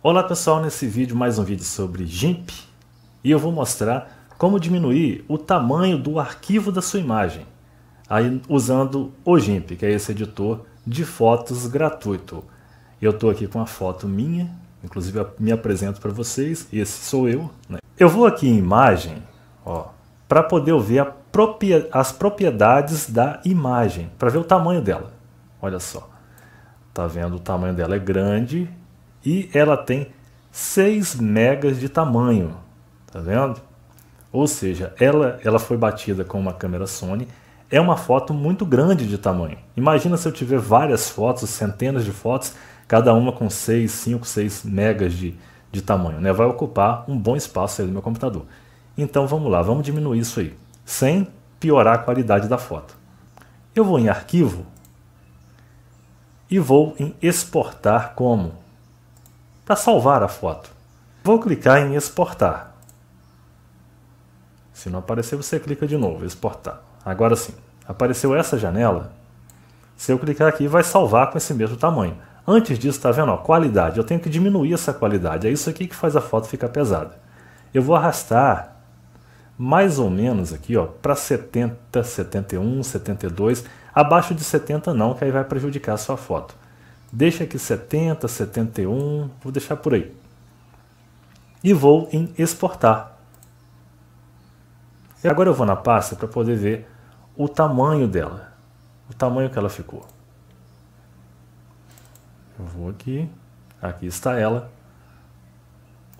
Olá pessoal, nesse vídeo mais um vídeo sobre GIMP e eu vou mostrar como diminuir o tamanho do arquivo da sua imagem aí, usando o GIMP, que é esse editor de fotos gratuito. Eu estou aqui com uma foto minha, inclusive me apresento para vocês, esse sou eu. Né? Eu vou aqui em imagem, ó, para poder ver propria as propriedades da imagem, para ver o tamanho dela. Olha só, tá vendo o tamanho dela é grande e ela tem 6 megas de tamanho, tá vendo? Ou seja, ela, ela foi batida com uma câmera Sony, é uma foto muito grande de tamanho. Imagina se eu tiver várias fotos, centenas de fotos, cada uma com 6, 5, 6 megas de, de tamanho, né? Vai ocupar um bom espaço aí do meu computador. Então vamos lá, vamos diminuir isso aí, sem piorar a qualidade da foto. Eu vou em arquivo e vou em exportar como para salvar a foto. Vou clicar em exportar. Se não aparecer, você clica de novo, exportar. Agora sim, apareceu essa janela. Se eu clicar aqui, vai salvar com esse mesmo tamanho. Antes disso, está vendo? Ó, qualidade. Eu tenho que diminuir essa qualidade. É isso aqui que faz a foto ficar pesada. Eu vou arrastar mais ou menos aqui ó, para 70, 71, 72. Abaixo de 70 não, que aí vai prejudicar a sua foto. Deixa aqui 70, 71, vou deixar por aí. E vou em exportar. E agora eu vou na pasta para poder ver o tamanho dela, o tamanho que ela ficou. Eu vou aqui, aqui está ela.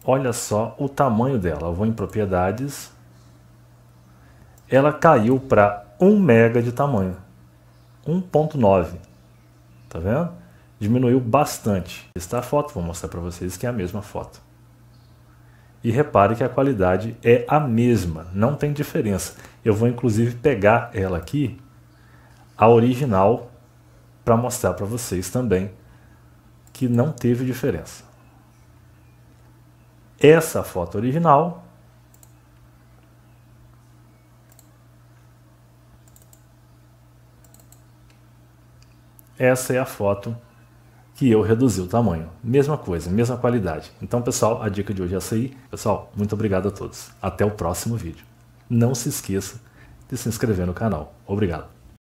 Olha só o tamanho dela. Eu vou em propriedades. Ela caiu para 1 mega de tamanho. 1.9. Tá vendo? diminuiu bastante. Está a foto, vou mostrar para vocês que é a mesma foto. E repare que a qualidade é a mesma, não tem diferença. Eu vou inclusive pegar ela aqui, a original, para mostrar para vocês também que não teve diferença. Essa foto original Essa é a foto que eu reduzi o tamanho. Mesma coisa, mesma qualidade. Então, pessoal, a dica de hoje é essa aí. Pessoal, muito obrigado a todos. Até o próximo vídeo. Não se esqueça de se inscrever no canal. Obrigado.